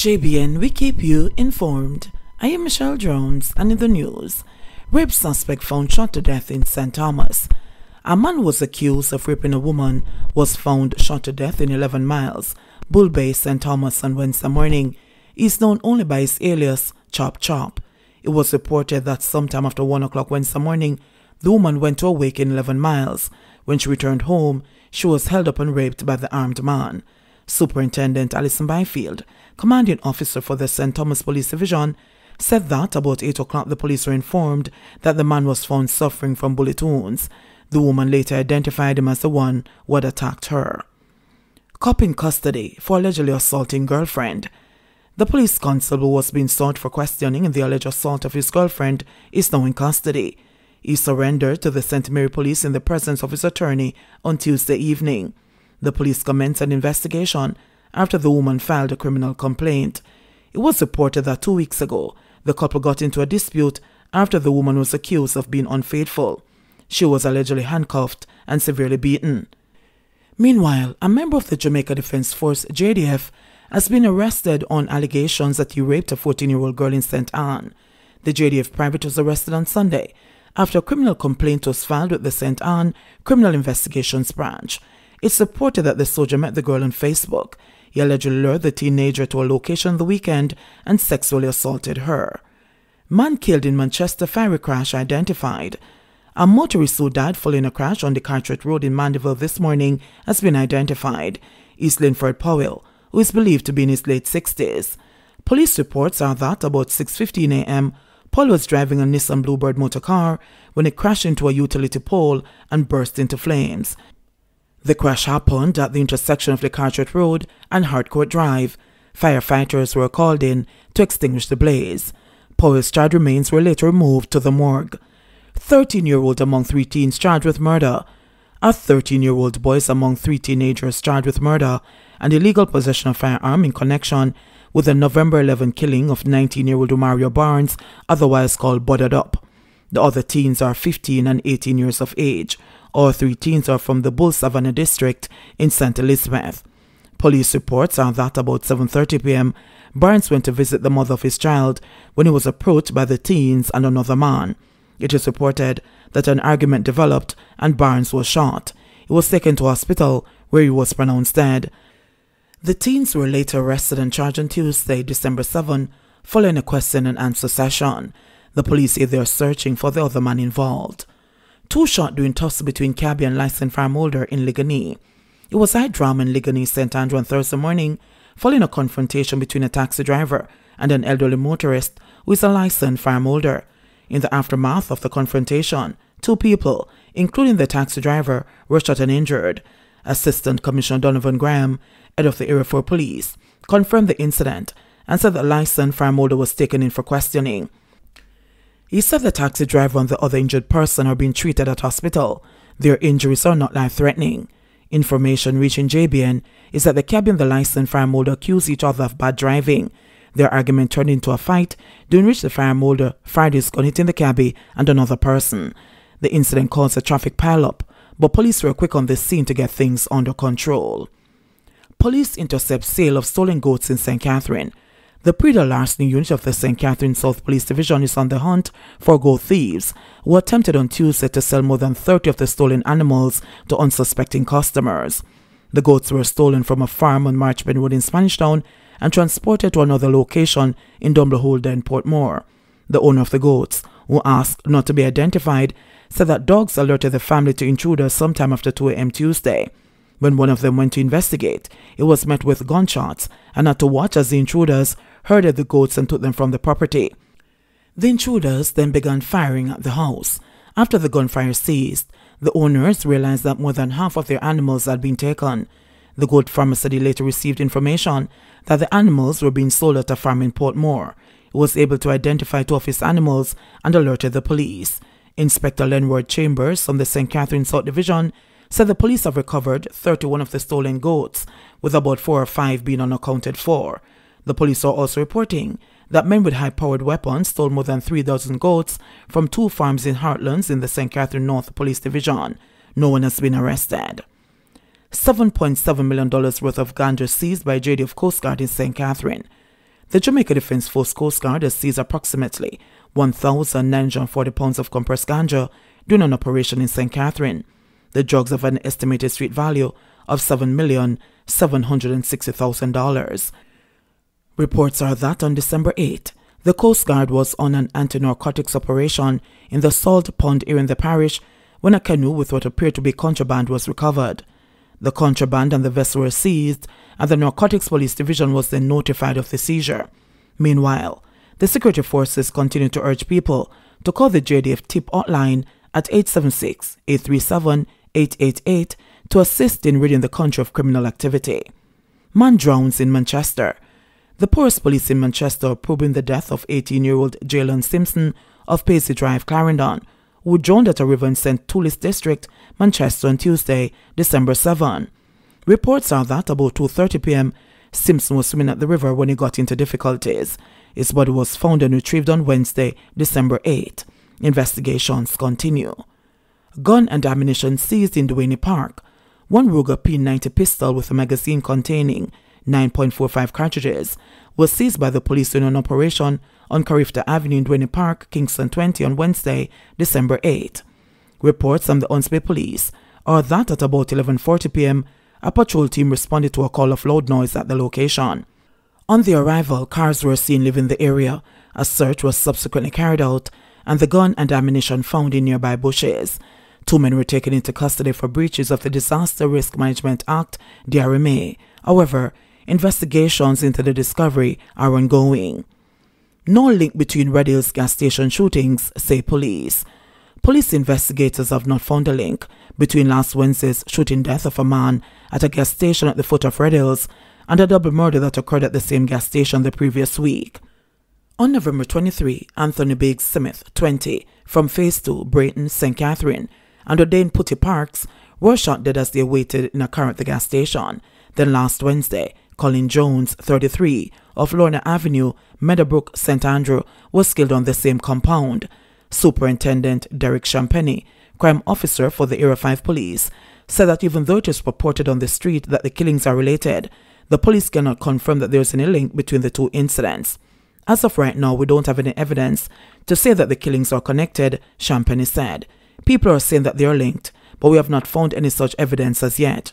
JBN, we keep you informed. I am Michelle Jones, and in the news, rape suspect found shot to death in St. Thomas. A man was accused of raping a woman was found shot to death in 11 miles, Bull Bay, St. Thomas on Wednesday morning. He is known only by his alias, Chop Chop. It was reported that sometime after 1 o'clock Wednesday morning, the woman went to a wake in 11 miles. When she returned home, she was held up and raped by the armed man. Superintendent Alison Byfield, commanding officer for the St. Thomas Police Division, said that about 8 o'clock the police were informed that the man was found suffering from bullet wounds. The woman later identified him as the one who had attacked her. Cop in custody for allegedly assaulting girlfriend. The police constable who was being sought for questioning in the alleged assault of his girlfriend is now in custody. He surrendered to the St. Mary Police in the presence of his attorney on Tuesday evening. The police commenced an investigation after the woman filed a criminal complaint. It was reported that two weeks ago, the couple got into a dispute after the woman was accused of being unfaithful. She was allegedly handcuffed and severely beaten. Meanwhile, a member of the Jamaica Defense Force, JDF, has been arrested on allegations that he raped a 14-year-old girl in St. Anne. The JDF private was arrested on Sunday after a criminal complaint was filed with the St. Anne Criminal Investigations Branch. It's reported that the soldier met the girl on Facebook. He allegedly lured the teenager to a location the weekend and sexually assaulted her. Man killed in Manchester ferry crash identified. A motorist who died following a crash on the Carteret Road in Mandeville this morning has been identified. It's Linford Powell, who is believed to be in his late 60s. Police reports are that about 6.15 a.m., Paul was driving a Nissan Bluebird motor car when it crashed into a utility pole and burst into flames. The crash happened at the intersection of Lecartret Road and Hardcourt Drive. Firefighters were called in to extinguish the blaze. Paul's charred remains were later moved to the morgue. 13-year-old among three teens charged with murder. A 13-year-old boy is among three teenagers charged with murder and illegal possession of firearm in connection with the November 11 killing of 19-year-old Mario Barnes, otherwise called Buttered Up. The other teens are 15 and 18 years of age. All three teens are from the Bull Savannah district in St. Elizabeth. Police reports are that about 7.30 p.m., Barnes went to visit the mother of his child when he was approached by the teens and another man. It is reported that an argument developed and Barnes was shot. He was taken to hospital where he was pronounced dead. The teens were later arrested and charged on Tuesday, December 7, following a question and answer session. The police say they are searching for the other man involved. Two shot during toss between Cabby and licensed farm holder in Ligani. It was high drama in Ligani, St. Andrew on Thursday morning, following a confrontation between a taxi driver and an elderly motorist who is a licensed farm holder. In the aftermath of the confrontation, two people, including the taxi driver, were shot and injured. Assistant Commissioner Donovan Graham, head of the Area for Police, confirmed the incident and said the licensed farm holder was taken in for questioning. He said the taxi driver and the other injured person are being treated at hospital. Their injuries are not life-threatening. Information reaching JBN is that the cab and the licensed fire molder accuse each other of bad driving. Their argument turned into a fight, during which the fire molder fired his gun hitting the cabby and another person. The incident caused a traffic pileup, but police were quick on the scene to get things under control. Police intercept sale of stolen goats in St. Catherine. The Predalasting unit of the St. Catherine South Police Division is on the hunt for gold thieves who attempted on Tuesday to sell more than 30 of the stolen animals to unsuspecting customers. The goats were stolen from a farm on Marchpen Road in Spanishtown and transported to another location in Dumbleholder and Portmore. The owner of the goats, who asked not to be identified, said that dogs alerted the family to intruders sometime after 2 a.m. Tuesday. When one of them went to investigate, it was met with gunshots and had to watch as the intruders herded the goats and took them from the property. The intruders then began firing at the house. After the gunfire ceased, the owners realized that more than half of their animals had been taken. The goat farmer said he later received information that the animals were being sold at a farm in Portmore. He was able to identify two of his animals and alerted the police. Inspector Lenward Chambers from the St. Catherine South Division said the police have recovered 31 of the stolen goats, with about four or five being unaccounted for. The police are also reporting that men with high-powered weapons stole more than three dozen goats from two farms in Heartlands in the St. Catherine North Police Division. No one has been arrested. $7.7 million worth of ganja seized by JDF Coast Guard in St. Catherine. The Jamaica Defense Force Coast Guard has seized approximately 1,940 pounds of compressed ganja during an operation in St. Catherine. The drugs have an estimated street value of $7,760,000. Reports are that on December 8, the Coast Guard was on an anti narcotics operation in the salt pond here in the parish when a canoe with what appeared to be contraband was recovered. The contraband and the vessel were seized, and the Narcotics Police Division was then notified of the seizure. Meanwhile, the security forces continue to urge people to call the JDF tip hotline at 876 837 888 to assist in ridding the country of criminal activity. Man drowns in Manchester. The poorest police in Manchester probing the death of 18-year-old Jalen Simpson of Paisley Drive, Clarendon, who drowned at a river in St. Tulis District, Manchester on Tuesday, December 7. Reports are that about 2.30 p.m., Simpson was swimming at the river when he got into difficulties. His body was found and retrieved on Wednesday, December 8. Investigations continue. Gun and ammunition seized in Duane Park. One Ruger P90 pistol with a magazine containing 9.45 cartridges was seized by the police in an operation on Carifta Avenue in Dwayne Park, Kingston 20 on Wednesday, December 8. Reports from the Onsby police are that at about 11.40 p.m., a patrol team responded to a call of loud noise at the location. On the arrival, cars were seen leaving the area. A search was subsequently carried out, and the gun and ammunition found in nearby bushes. Two men were taken into custody for breaches of the Disaster Risk Management Act, DRMA. However, investigations into the discovery are ongoing. No link between Red Hills gas station shootings, say police. Police investigators have not found a link between last Wednesday's shooting death of a man at a gas station at the foot of Red Hills and a double murder that occurred at the same gas station the previous week. On November 23, Anthony Biggs Smith, 20, from Phase 2, Brayton, St. Catherine, and ordained Putty Parks were shot dead as they waited in a car at the gas station. Then last Wednesday, Colin Jones, 33, of Lorna Avenue, Meadowbrook, St. Andrew, was killed on the same compound. Superintendent Derek Champeny, crime officer for the Area 5 Police, said that even though it is reported on the street that the killings are related, the police cannot confirm that there is any link between the two incidents. As of right now, we don't have any evidence to say that the killings are connected, Champeny said. People are saying that they are linked, but we have not found any such evidence as yet.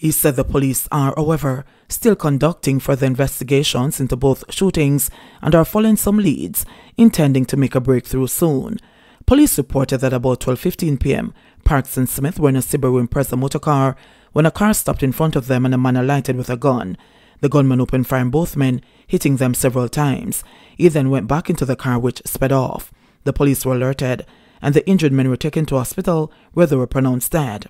He said the police are, however, still conducting further investigations into both shootings and are following some leads, intending to make a breakthrough soon. Police reported that about 12.15 p.m., Parks and Smith were in a Subaru Impreza car when a car stopped in front of them and a man alighted with a gun. The gunman opened fire on both men, hitting them several times. He then went back into the car, which sped off. The police were alerted, and the injured men were taken to hospital, where they were pronounced dead.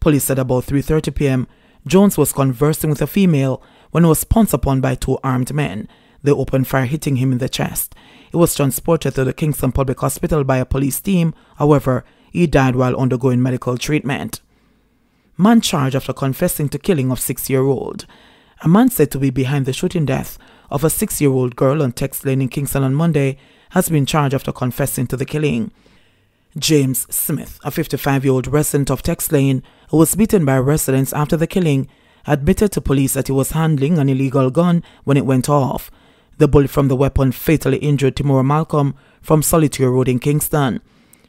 Police said about 3.30 p.m., Jones was conversing with a female when he was pounced upon by two armed men. They opened fire, hitting him in the chest. He was transported to the Kingston Public Hospital by a police team. However, he died while undergoing medical treatment. Man charged after confessing to killing of six-year-old. A man said to be behind the shooting death of a six-year-old girl on text lane in Kingston on Monday has been charged after confessing to the killing. James Smith, a 55 year old resident of Tex Lane who was beaten by residents after the killing, admitted to police that he was handling an illegal gun when it went off. The bullet from the weapon fatally injured Timora Malcolm from Solitaire Road in Kingston.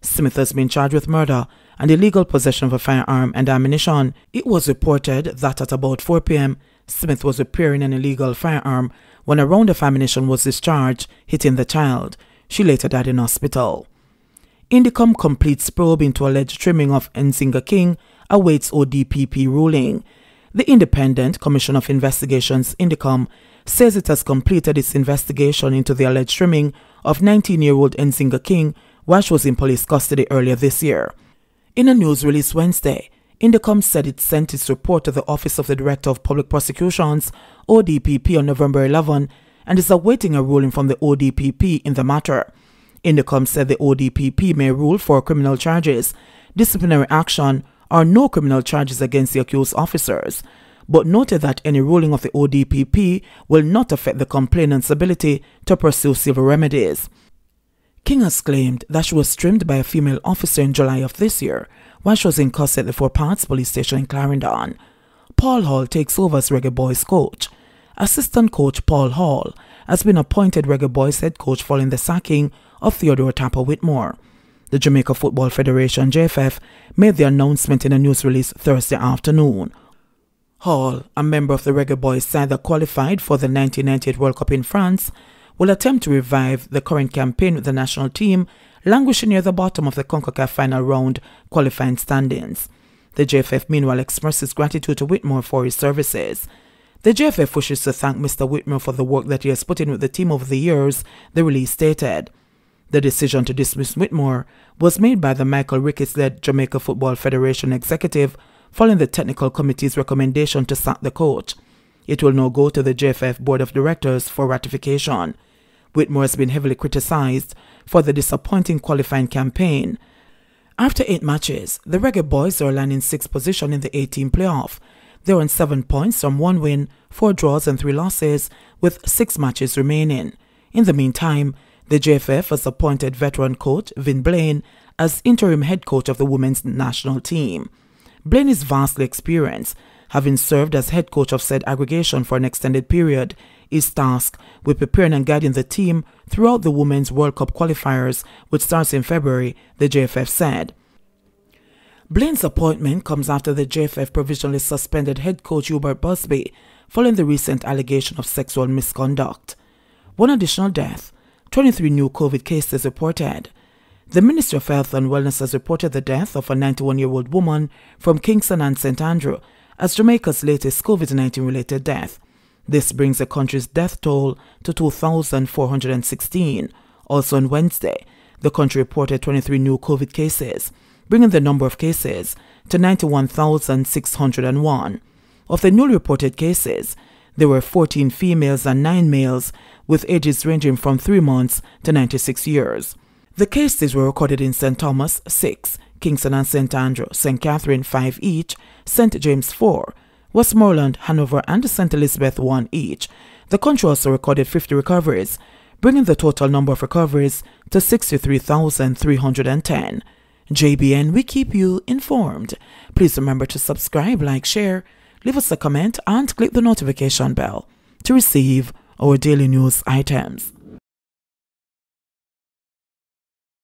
Smith has been charged with murder and illegal possession of a firearm and ammunition. It was reported that at about 4 pm, Smith was repairing an illegal firearm when a round of ammunition was discharged, hitting the child. She later died in hospital. Indicom completes probe into alleged trimming of Nzinga King, awaits ODPP ruling. The Independent Commission of Investigations, Indicom, says it has completed its investigation into the alleged trimming of 19-year-old Nzinga King while she was in police custody earlier this year. In a news release Wednesday, Indicom said it sent its report to the Office of the Director of Public Prosecutions, ODPP, on November 11 and is awaiting a ruling from the ODPP in the matter. Indicom said the ODPP may rule for criminal charges, disciplinary action, or no criminal charges against the accused officers, but noted that any ruling of the ODPP will not affect the complainant's ability to pursue civil remedies. King has claimed that she was trimmed by a female officer in July of this year while she was in custody at the Four Parts Police Station in Clarendon. Paul Hall takes over as Reggae Boys coach. Assistant coach Paul Hall has been appointed Reggae Boys head coach following the sacking of Theodore Tapper Whitmore. The Jamaica Football Federation, JFF, made the announcement in a news release Thursday afternoon. Hall, a member of the Reggae Boys side that qualified for the 1998 World Cup in France, will attempt to revive the current campaign with the national team, languishing near the bottom of the CONCACAF final round qualifying standings. The JFF meanwhile expresses gratitude to Whitmore for his services. The JFF wishes to thank Mr. Whitmore for the work that he has put in with the team over the years, the release stated. The decision to dismiss Whitmore was made by the Michael Ricketts led Jamaica Football Federation executive following the technical committee's recommendation to sack the coach. It will now go to the JFF Board of Directors for ratification. Whitmore has been heavily criticized for the disappointing qualifying campaign. After eight matches, the Reggae Boys are landing sixth position in the 18 playoff. They're on seven points from one win, four draws, and three losses, with six matches remaining. In the meantime, the JFF has appointed veteran coach Vin Blaine as interim head coach of the women's national team. Blaine is vastly experienced, having served as head coach of said aggregation for an extended period. His task with preparing and guiding the team throughout the Women's World Cup qualifiers, which starts in February, the JFF said. Blaine's appointment comes after the JFF provisionally suspended head coach Hubert Busby following the recent allegation of sexual misconduct. One additional death 23 new COVID cases reported. The Ministry of Health and Wellness has reported the death of a 91 year old woman from Kingston and St Andrew as Jamaica's latest COVID 19 related death. This brings the country's death toll to 2,416. Also on Wednesday, the country reported 23 new COVID cases, bringing the number of cases to 91,601. Of the newly reported cases, there were 14 females and 9 males, with ages ranging from 3 months to 96 years. The cases were recorded in St. Thomas, 6, Kingston and St. Andrew, St. Catherine, 5 each, St. James, 4, Westmoreland, Hanover, and St. Elizabeth, 1 each. The country also recorded 50 recoveries, bringing the total number of recoveries to 63,310. JBN, we keep you informed. Please remember to subscribe, like, share, leave us a comment and click the notification bell to receive our daily news items.